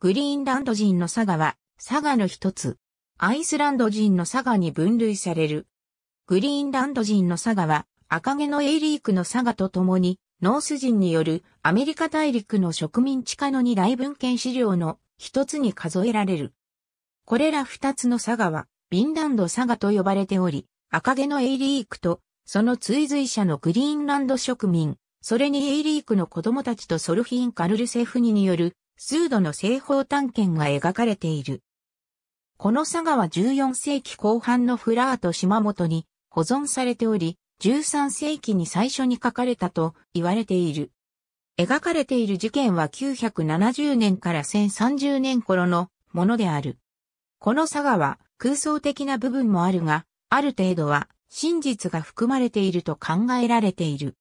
グリーンランド人の佐賀は、佐賀の一つ。アイスランド人の佐賀に分類される。グリーンランド人の佐賀は、赤毛のエイリークの佐賀と共に、ノース人によるアメリカ大陸の植民地化の二大文献資料の一つに数えられる。これら二つの佐賀は、ビンランド佐賀と呼ばれており、赤毛のエイリークと、その追随者のグリーンランド植民、それにエイリークの子供たちとソルフィン・カルルセフニによる数度の西方探検が描かれている。この佐賀は14世紀後半のフラート島本に保存されており、13世紀に最初に書かれたと言われている。描かれている事件は970年から1030年頃のものである。この佐賀は空想的な部分もあるが、ある程度は真実が含まれていると考えられている。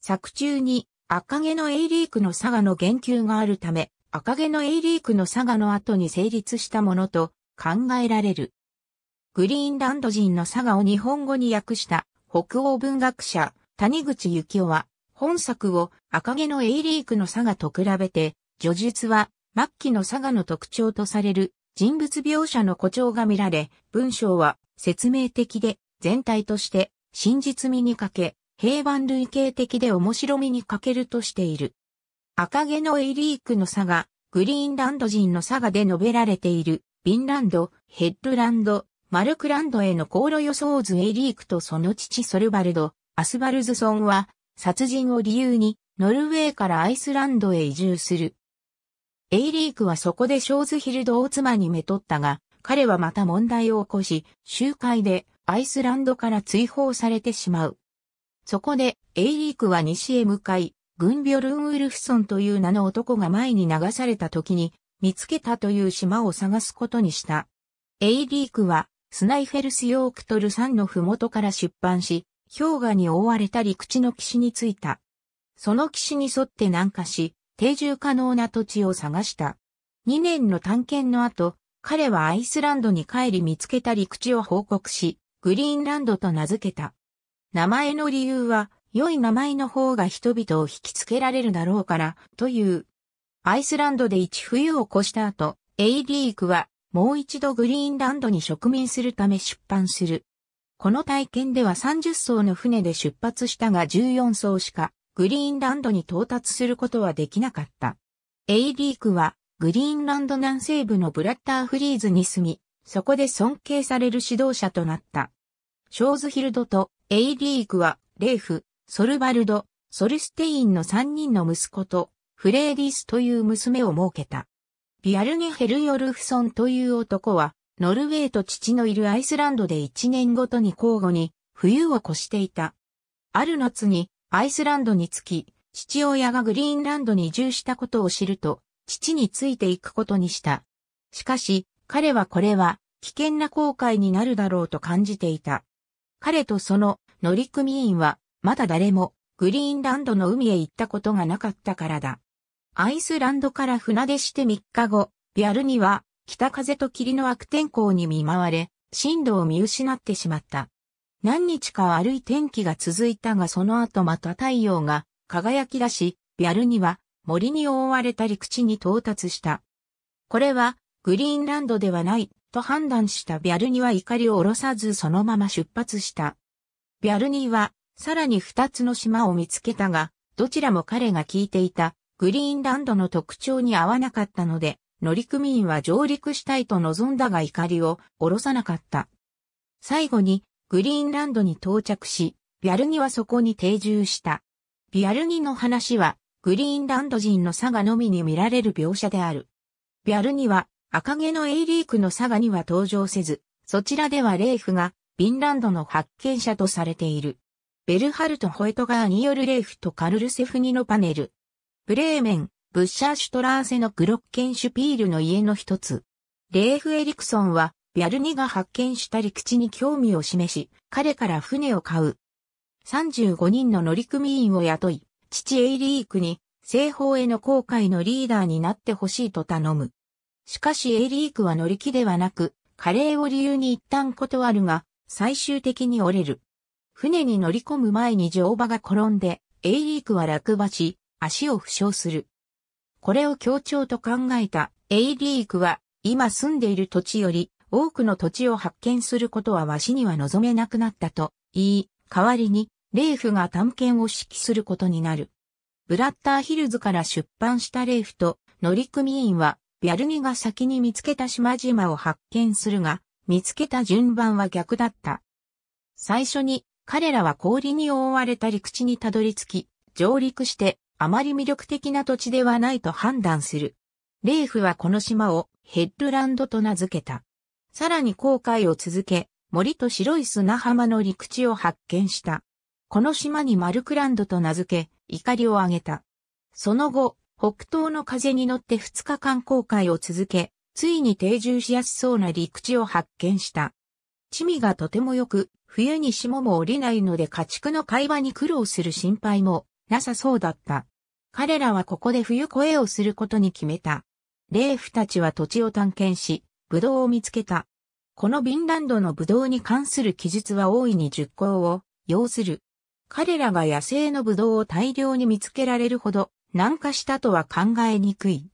作中に赤毛のエイリークの佐賀の言及があるため、赤毛の A リークの佐賀の後に成立したものと考えられる。グリーンランド人の佐賀を日本語に訳した北欧文学者谷口幸雄は本作を赤毛の A リークの佐賀と比べて、叙述は末期の佐賀の特徴とされる人物描写の誇張が見られ、文章は説明的で全体として真実味に欠け、平板類型的で面白みに欠けるとしている。赤毛のエイリークの差が、グリーンランド人の差がで述べられている、ビンランド、ヘッドランド、マルクランドへの航路予想図エイリークとその父ソルバルド、アスバルズソンは、殺人を理由に、ノルウェーからアイスランドへ移住する。エイリークはそこでショーズヒルドを妻にめとったが、彼はまた問題を起こし、集会でアイスランドから追放されてしまう。そこで、エイリークは西へ向かい、グンビョルン・ウルフソンという名の男が前に流された時に見つけたという島を探すことにした。エイリークはスナイフェルス・ヨークトル山の麓から出版し、氷河に覆われた陸地の岸に着いた。その岸に沿って南下し、定住可能な土地を探した。2年の探検の後、彼はアイスランドに帰り見つけた陸地を報告し、グリーンランドと名付けた。名前の理由は、良い名前の方が人々を引きつけられるだろうから、という。アイスランドで一冬を越した後、エイリークはもう一度グリーンランドに植民するため出版する。この体験では30艘の船で出発したが14艘しかグリーンランドに到達することはできなかった。エイリークはグリーンランド南西部のブラッターフリーズに住み、そこで尊敬される指導者となった。ショーズヒルドとエイリークは、レーフ、ソルバルド、ソルステインの三人の息子と、フレーディスという娘を設けた。ビアルゲ・ヘルヨルフソンという男は、ノルウェーと父のいるアイスランドで一年ごとに交互に冬を越していた。ある夏にアイスランドに着き、父親がグリーンランドに移住したことを知ると、父についていくことにした。しかし、彼はこれは危険な後悔になるだろうと感じていた。彼とその乗組員はまだ誰もグリーンランドの海へ行ったことがなかったからだ。アイスランドから船出して3日後、ビアルには北風と霧の悪天候に見舞われ、進路を見失ってしまった。何日か悪い天気が続いたがその後また太陽が輝き出し、ビアルには森に覆われた陸地に到達した。これはグリーンランドではないと判断したビアルニは怒りを下ろさずそのまま出発した。ビアルニはさらに二つの島を見つけたが、どちらも彼が聞いていたグリーンランドの特徴に合わなかったので、乗組員は上陸したいと望んだが怒りを下ろさなかった。最後にグリーンランドに到着し、ビアルニはそこに定住した。ビアルニの話はグリーンランド人の佐賀のみに見られる描写である。ビアルニは赤毛のエイリークの佐賀には登場せず、そちらではレイフが、ビンランドの発見者とされている。ベルハルト・ホエトガーによるレーフとカルルセフニのパネル。ブレーメン、ブッシャーシュトラーセのグロッケンシュピールの家の一つ。レーフ・エリクソンは、ビャルニが発見した陸地に興味を示し、彼から船を買う。35人の乗組員を雇い、父エイリークに、西方への航海のリーダーになってほしいと頼む。しかしエイリークは乗り気ではなく、カレーを理由に一旦断るが、最終的に折れる。船に乗り込む前に乗馬が転んで、エイリークは落馬し、足を負傷する。これを強調と考えたエイリークは、今住んでいる土地より多くの土地を発見することはわしには望めなくなったと言い、代わりに、レーフが探検を指揮することになる。ブラッターヒルズから出版したレーフと乗組員は、ビャルニが先に見つけた島々を発見するが、見つけた順番は逆だった。最初に彼らは氷に覆われた陸地にたどり着き、上陸してあまり魅力的な土地ではないと判断する。レーフはこの島をヘッドランドと名付けた。さらに航海を続け、森と白い砂浜の陸地を発見した。この島にマルクランドと名付け、怒りを上げた。その後、北東の風に乗って2日間航海を続け、ついに定住しやすそうな陸地を発見した。地味がとても良く、冬に霜も降りないので家畜の会話に苦労する心配もなさそうだった。彼らはここで冬越えをすることに決めた。霊夫たちは土地を探検し、ブドウを見つけた。このビンランドのブドウに関する記述は大いに熟考を要する。彼らが野生のブドウを大量に見つけられるほど南下したとは考えにくい。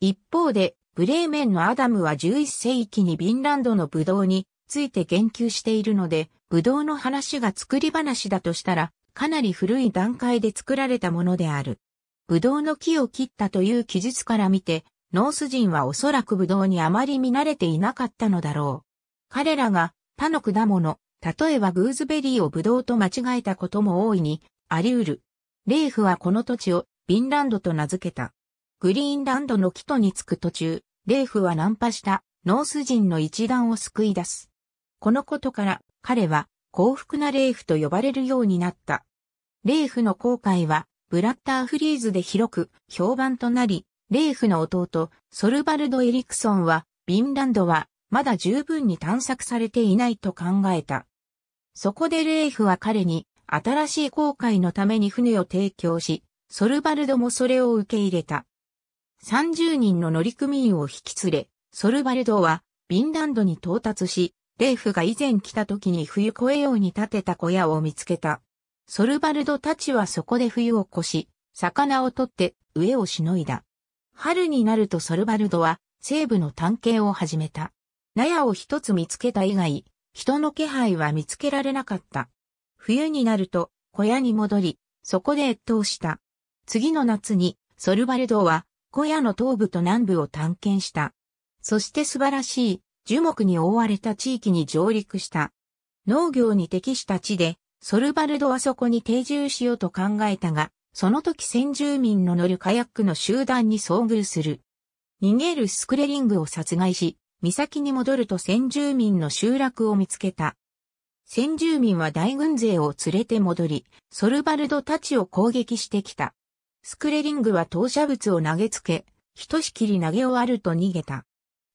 一方で、ブレーメンのアダムは11世紀にビンランドのブドウについて言及しているので、ブドウの話が作り話だとしたら、かなり古い段階で作られたものである。ブドウの木を切ったという記述から見て、ノース人はおそらくブドウにあまり見慣れていなかったのだろう。彼らが他の果物、例えばグーズベリーをブドウと間違えたことも大いにあり得る。レーフはこの土地をビンランドと名付けた。グリーンランドの木とに着く途中、レーフはナンパしたノース人の一団を救い出す。このことから彼は幸福なレイフと呼ばれるようになった。レイフの航海はブラッターフリーズで広く評判となり、レイフの弟、ソルバルド・エリクソンは、ビンランドはまだ十分に探索されていないと考えた。そこでレイフは彼に新しい航海のために船を提供し、ソルバルドもそれを受け入れた。30人の乗組員を引き連れ、ソルバルドはビンランドに到達し、レーフが以前来た時に冬越えように建てた小屋を見つけた。ソルバルドたちはそこで冬を越し、魚を取って飢えをしのいだ。春になるとソルバルドは西部の探検を始めた。納屋を一つ見つけた以外、人の気配は見つけられなかった。冬になると小屋に戻り、そこで越冬した。次の夏にソルバルドは小屋の東部と南部を探検した。そして素晴らしい樹木に覆われた地域に上陸した。農業に適した地で、ソルバルドはそこに定住しようと考えたが、その時先住民の乗るカヤックの集団に遭遇する。逃げるスクレリングを殺害し、岬に戻ると先住民の集落を見つけた。先住民は大軍勢を連れて戻り、ソルバルドたちを攻撃してきた。スクレリングは投射物を投げつけ、ひとしきり投げ終わると逃げた。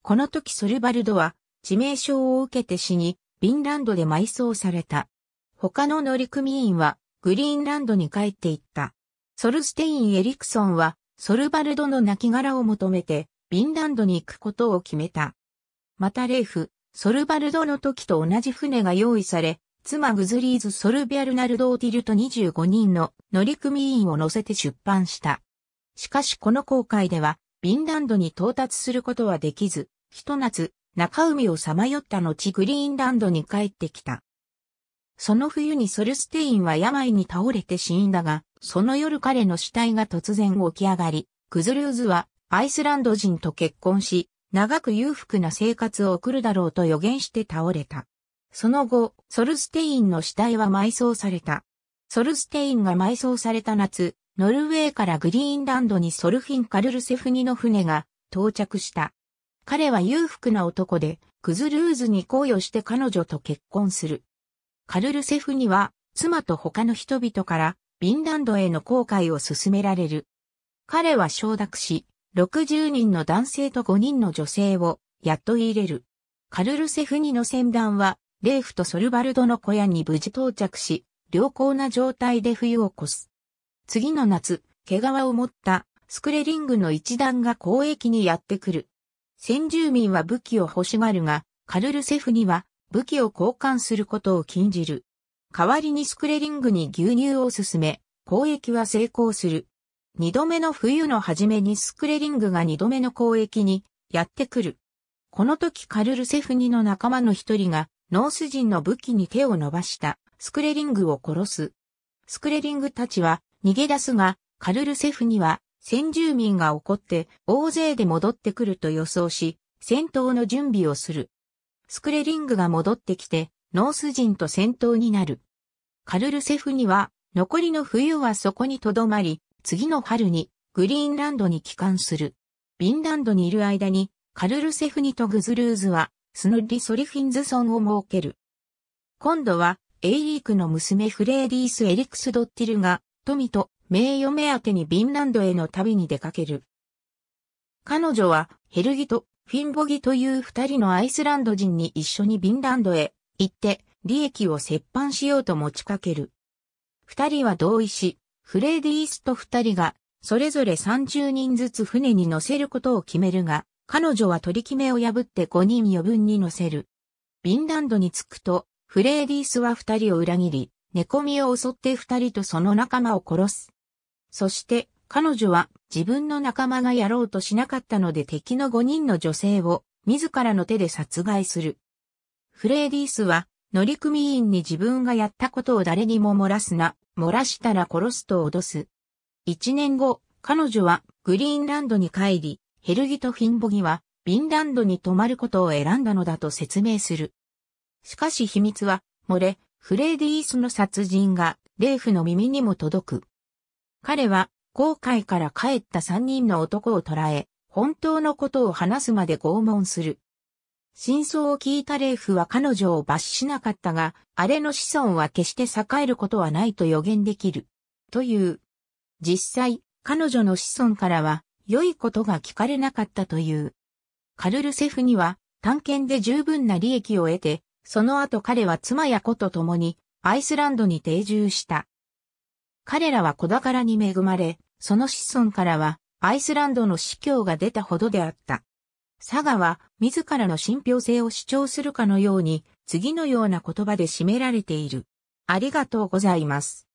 この時ソルバルドは致命傷を受けて死に、ビンランドで埋葬された。他の乗組員はグリーンランドに帰っていった。ソルステイン・エリクソンはソルバルドの亡骸を求めてビンランドに行くことを決めた。またレーフ、ソルバルドの時と同じ船が用意され、妻グズリーズ・ソルビアルナルド・オティルと25人の乗組員を乗せて出版した。しかしこの航海ではビンランドに到達することはできず、ひと夏、中海をさまよった後グリーンランドに帰ってきた。その冬にソルステインは病に倒れて死んだが、その夜彼の死体が突然起き上がり、クズルーズはアイスランド人と結婚し、長く裕福な生活を送るだろうと予言して倒れた。その後、ソルステインの死体は埋葬された。ソルステインが埋葬された夏、ノルウェーからグリーンランドにソルフィン・カルルセフニの船が到着した。彼は裕福な男で、クズルーズに恋をして彼女と結婚する。カルルセフニは、妻と他の人々から、ヴィンランドへの航海を進められる。彼は承諾し、60人の男性と5人の女性を、やっと入れる。カルルセフニの船団は、レーフとソルバルドの小屋に無事到着し、良好な状態で冬を越す。次の夏、毛皮を持ったスクレリングの一団が交易にやってくる。先住民は武器を欲しがるが、カルルセフには武器を交換することを禁じる。代わりにスクレリングに牛乳を勧め、交易は成功する。二度目の冬の初めにスクレリングが二度目の交易にやってくる。この時カルルセフニの仲間の一人がノース人の武器に手を伸ばしたスクレリングを殺す。スクレリングたちは逃げ出すが、カルルセフには、先住民が怒って大勢で戻ってくると予想し、戦闘の準備をする。スクレリングが戻ってきて、ノース人と戦闘になる。カルルセフには、残りの冬はそこに留まり、次の春にグリーンランドに帰還する。ビンランドにいる間に、カルルセフニとグズルーズは、スノッリ・ソリフィンズ村を設ける。今度は、エイリークの娘フレーディース・エリクス・ドッティルが、富と名誉目当てにビンランドへの旅に出かける。彼女はヘルギとフィンボギという二人のアイスランド人に一緒にビンランドへ行って利益を折半しようと持ちかける。二人は同意し、フレーディースと二人がそれぞれ30人ずつ船に乗せることを決めるが、彼女は取り決めを破って5人余分に乗せる。ビンランドに着くと、フレーディースは二人を裏切り、寝込みを襲って二人とその仲間を殺す。そして、彼女は自分の仲間がやろうとしなかったので敵の五人の女性を自らの手で殺害する。フレーディースは乗組員に自分がやったことを誰にも漏らすな、漏らしたら殺すと脅す。一年後、彼女はグリーンランドに帰り、ヘルギとフィンボギはビンランドに泊まることを選んだのだと説明する。しかし秘密は漏れ、フレーディースの殺人がレーフの耳にも届く。彼は後悔から帰った三人の男を捕らえ、本当のことを話すまで拷問する。真相を聞いたレーフは彼女を罰しなかったが、あれの子孫は決して栄えることはないと予言できる。という。実際、彼女の子孫からは、良いことが聞かれなかったという。カルルセフには、探検で十分な利益を得て、その後彼は妻や子と共にアイスランドに定住した。彼らは子宝に恵まれ、その子孫からはアイスランドの司教が出たほどであった。佐賀は自らの信憑性を主張するかのように次のような言葉で締められている。ありがとうございます。